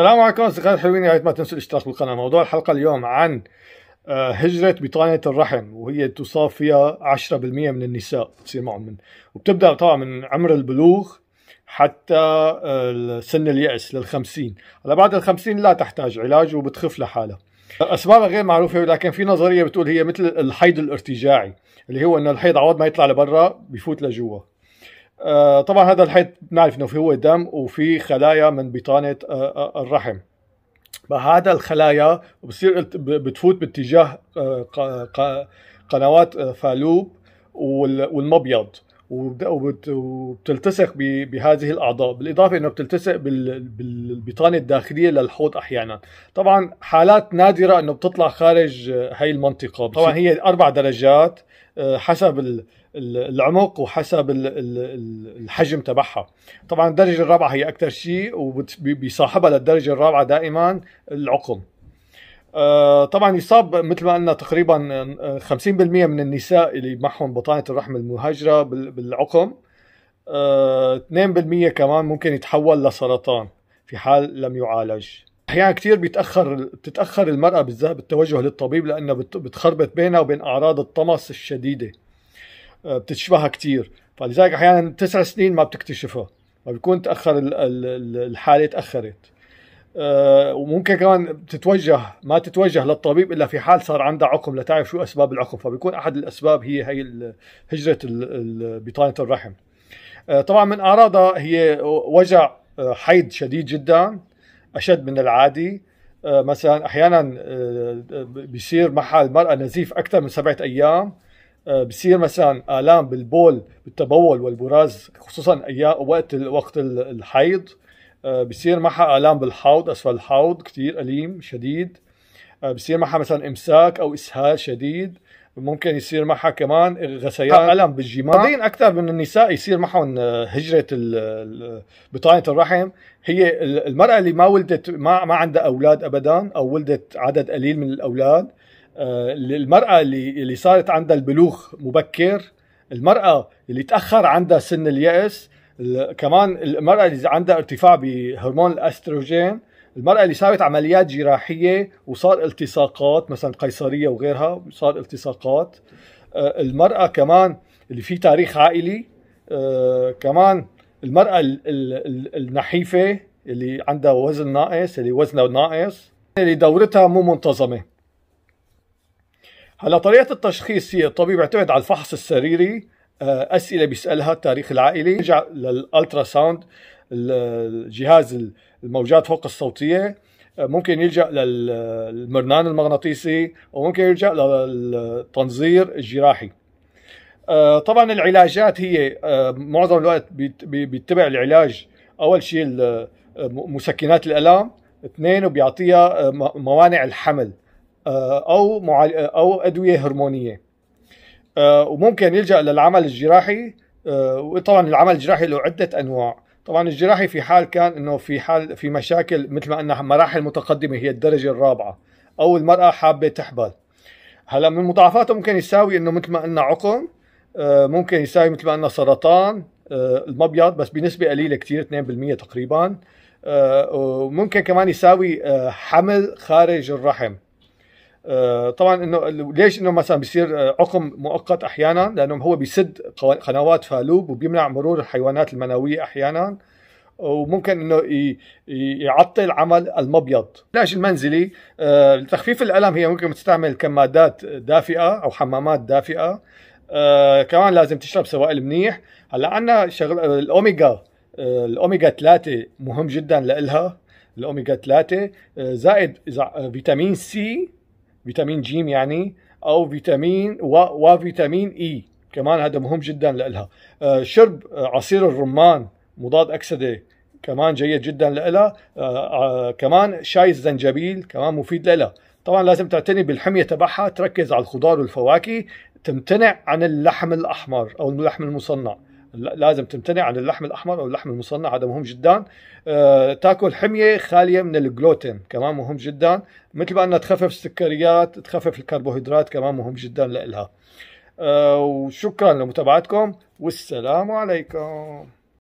السلام عليكم اصدقائي الحلوين يا ريت ما تنسوا الاشتراك بالقناه موضوع الحلقه اليوم عن آه، هجرة بطانة الرحم وهي تصاب فيها 10% من النساء بتصير معهم من وبتبدا طبعا من عمر البلوغ حتى آه، سن اليأس للخمسين هلا بعد الخمسين لا تحتاج علاج وبتخف لحالها اسبابها غير معروفه ولكن في نظريه بتقول هي مثل الحيض الارتجاعي اللي هو انه الحيض عوض ما يطلع لبرا بفوت لجوا آه، طبعا هذا الحيط بنعرف انه في هو دم وفي خلايا من بطانه آه، آه، الرحم فهذا الخلايا بصير بتفوت باتجاه قنوات فالوب والمبيض وبتلتصق بهذه الاعضاء بالاضافه انه بتلتصق بالبطانه الداخليه للحوض احيانا طبعا حالات نادره انه بتطلع خارج هاي المنطقه طبعا هي اربع درجات حسب العمق وحسب الحجم تبعها طبعا الدرجه الرابعه هي اكثر شيء وبيصاحبها للدرجه الرابعه دائما العقم آه، طبعا يصاب مثل ما قلنا تقريبا 50% آه، من النساء اللي معهم بطانه الرحم المهاجره بالعقم 2% آه، كمان ممكن يتحول لسرطان في حال لم يعالج احيانا كثير بيتاخر بتتاخر المراه بالذات بالتوجه للطبيب لانها بتخربط بينها وبين اعراض الطمس الشديده بتشبهها كثير فلذلك احيانا تسع سنين ما بتكتشفها فبيكون تاخر الحاله تاخرت آه، وممكن كمان تتوجه ما تتوجه للطبيب الا في حال صار عندها عقم لتعرف شو اسباب العقم فبيكون احد الاسباب هي هي هجره بطانه الرحم آه، طبعا من اعراضها هي وجع آه، حيض شديد جدا اشد من العادي مثلا احيانا بيصير معها المراه نزيف اكثر من سبعه ايام آه، بصير مثلا الام بالبول بالتبول والبراز خصوصا ايام وقت وقت الحيض آه، بصير معها الام بالحوض اسفل الحوض كثير اليم شديد آه، بصير معها مثلا امساك او اسهال شديد ممكن يصير معها كمان غثيان الم بالجماع بعدين اكثر من النساء يصير معهم هجره بطانه الرحم هي المراه اللي ما ولدت ما ما عندها اولاد ابدا او ولدت عدد قليل من الاولاد المرأة آه، اللي اللي صارت عندها البلوغ مبكر المرأة اللي تأخر عندها سن اليأس كمان المرأة اللي عندها ارتفاع بهرمون الاستروجين المرأة اللي سوت عمليات جراحية وصار التصاقات مثلا قيصرية وغيرها صار التصاقات آه، المرأة كمان اللي في تاريخ عائلي آه، كمان المرأة النحيفة اللي عندها وزن ناقص اللي وزنها ناقص اللي دورتها مو منتظمة هلا طريقه التشخيص هي الطبيب يعتمد على الفحص السريري آه، اسئله بيسالها التاريخ العائلي يرجع للالترا ساوند الجهاز الموجات فوق الصوتيه آه، ممكن يلجا للمرنان المغناطيسي وممكن يلجا للتنظير الجراحي آه، طبعا العلاجات هي معظم الوقت بيتبع العلاج اول شيء مسكنات الالام اثنين وبيعطيها موانع الحمل آه، او معال... آه، او ادويه هرمونيه آه، وممكن يلجا للعمل الجراحي وطبعا العمل الجراحي له عده انواع طبعا الجراحي في حال كان انه في حال في مشاكل مثل ما انها مراحل متقدمه هي الدرجه الرابعه او المراه حابه تحبل هلا من مضاعفاته ممكن يساوي انه مثل ما قلنا عقم ممكن يساوي مثل ما قلنا سرطان المبيض بس بنسبه قليله كثير 2% تقريبا وممكن كمان يساوي حمل خارج الرحم آه، طبعا انه ليش انه مثلا بيصير آه، عقم مؤقت احيانا لانه هو بيسد قنوات فالوب وبيمنع مرور الحيوانات المنويه احيانا وممكن انه يعطل عمل المبيض العلاج المنزلي لتخفيف آه، الالم هي ممكن تستعمل كمادات دافئه او حمامات دافئه كمان لازم تشرب سوائل منيح هلا عندنا شغل الاوميجا الاوميجا 3 مهم جدا لها الاوميجا 3 زائد فيتامين سي فيتامين جيم يعني او فيتامين و وفيتامين اي e. كمان هذا مهم جدا لإلها آه، شرب آه، عصير الرمان مضاد اكسده كمان جيد جدا لإلها آه، كمان شاي الزنجبيل كمان مفيد لإلها طبعا لازم تعتني بالحميه تبعها تركز على الخضار والفواكه تمتنع عن اللحم الاحمر او اللحم المصنع لازم تمتنع عن اللحم الاحمر او اللحم المصنع هذا مهم جدا آه، تاكل حميه خاليه من الجلوتين كمان مهم جدا مثل ما انها تخفف السكريات تخفف الكربوهيدرات كمان مهم جدا لها آه، وشكرا لمتابعتكم والسلام عليكم